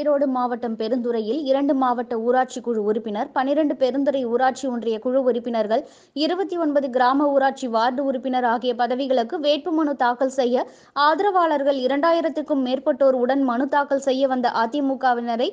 ஈரோடு மாவட்டம் பெருந்துறையில் இரண்டு மாவட்ட ஊராட்சி குழு உறுப்பினர் பனிரண்டு பெருந்துறை ஊராட்சி ஒன்றிய குழு உறுப்பினர்கள் இருபத்தி ஒன்பது கிராம ஊராட்சி வார்டு உறுப்பினர் ஆகிய பதவிகளுக்கு வேட்புமனு தாக்கல் செய்ய ஆதரவாளர்கள் இரண்டாயிரத்துக்கும் மேற்பட்டோர் உடன் மனு தாக்கல் செய்ய வந்த அதிமுகவினரை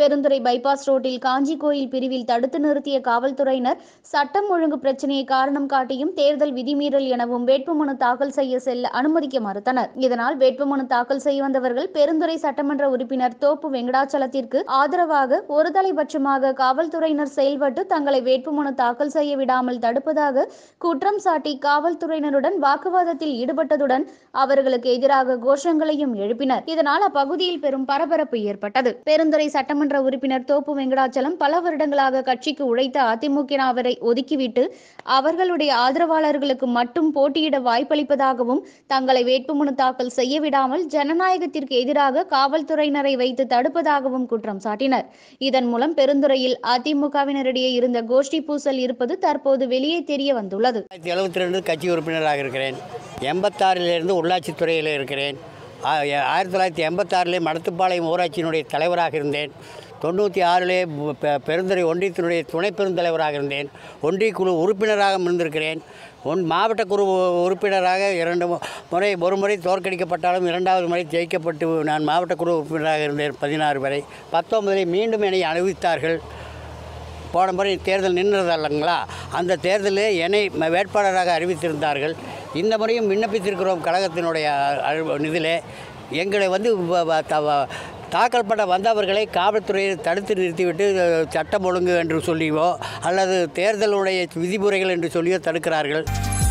பெருந்துறை பைபாஸ் ரோட்டில் காஞ்சி கோயில் பிரிவில் தடுத்து நிறுத்திய காவல்துறையினர் சட்டம் ஒழுங்கு பிரச்சனையை காரணம் காட்டியும் தேர்தல் விதிமீறல் எனவும் வேட்புமனு தாக்கல் செய்ய செல்ல அனுமதிக்க மறுத்தனர் இதனால் வேட்புமனு தாக்கல் செய்ய வந்தவர்கள் பெருந்துறை சட்டமன்ற உறுப்பினர் தோப்பு வெங்கடாச்சலத்திற்கு ஆதரவாக ஒருதலைபட்சமாக காவல்துறையினர் செயல்பட்டு தங்களை வேட்புமனு தாக்கல் செய்ய விடாமல் தடுப்பதாக குற்றம் சாட்டி காவல்துறையினருடன் வாக்குவாதத்தில் ஈடுபட்டதுடன் அவர்களுக்கு எதிராக கோஷங்களையும் எழுப்பினர் இதனால் அப்பகுதியில் பெரும் பரபரப்பு ஏற்பட்டது பெருந்துறை சட்டமன்ற சட்டமன்ற உறுப்பினர் தோப்பு வெங்கடாச்சலம் பல வருடங்களாக கட்சிக்கு உழைத்த அதிமுக அவரை ஒதுக்கிவிட்டு அவர்களுடைய ஆதரவாளர்களுக்கு மட்டும் போட்டியிட வாய்ப்பளிப்பதாகவும் தங்களை வேட்புமனு தாக்கல் செய்ய விடாமல் ஜனநாயகத்திற்கு எதிராக காவல்துறையினரை வைத்து தடுப்பதாகவும் குற்றம் சாட்டினர் இதன் மூலம் பெருந்துறையில் அதிமுகவினரிடையே இருந்த கோஷ்டி பூசல் இருப்பது தற்போது வெளியே தெரிய வந்துள்ளது கட்சி உறுப்பினராக இருக்கிறேன் எண்பத்தாறிலிருந்து உள்ளாட்சித்துறையில் இருக்கிறேன் ஆயிரத்தி தொள்ளாயிரத்தி எண்பத்தாறிலே மடத்துப்பாளையம் ஊராட்சியினுடைய தலைவராக இருந்தேன் தொண்ணூற்றி ஆறிலே பெருந்துறை ஒன்றியத்தினுடைய துணை பெருந்தலைவராக இருந்தேன் ஒன்றிய குழு உறுப்பினராக இருந்திருக்கிறேன் ஒன் மாவட்ட குழு உறுப்பினராக இரண்டு முறை ஒரு முறை தோற்கடிக்கப்பட்டாலும் இரண்டாவது முறை ஜெயிக்கப்பட்டு நான் மாவட்ட குழு உறுப்பினராக இருந்தேன் பதினாறு வரை பத்தொன்பதிலே மீண்டும் என்னை அனுபவித்தார்கள் போன முறை தேர்தல் நின்றதல்லங்களா அந்த தேர்தலில் என்னை வேட்பாளராக அறிவித்திருந்தார்கள் இந்த முறையும் விண்ணப்பித்திருக்கிறோம் கழகத்தினுடைய இதில் எங்களை வந்து தாக்கல் பண்ண வந்தவர்களை காவல்துறையை தடுத்து நிறுத்திவிட்டு சட்டம் ஒழுங்கு என்று சொல்லியோ அல்லது தேர்தலுடைய விதிமுறைகள் என்று சொல்லியோ தடுக்கிறார்கள்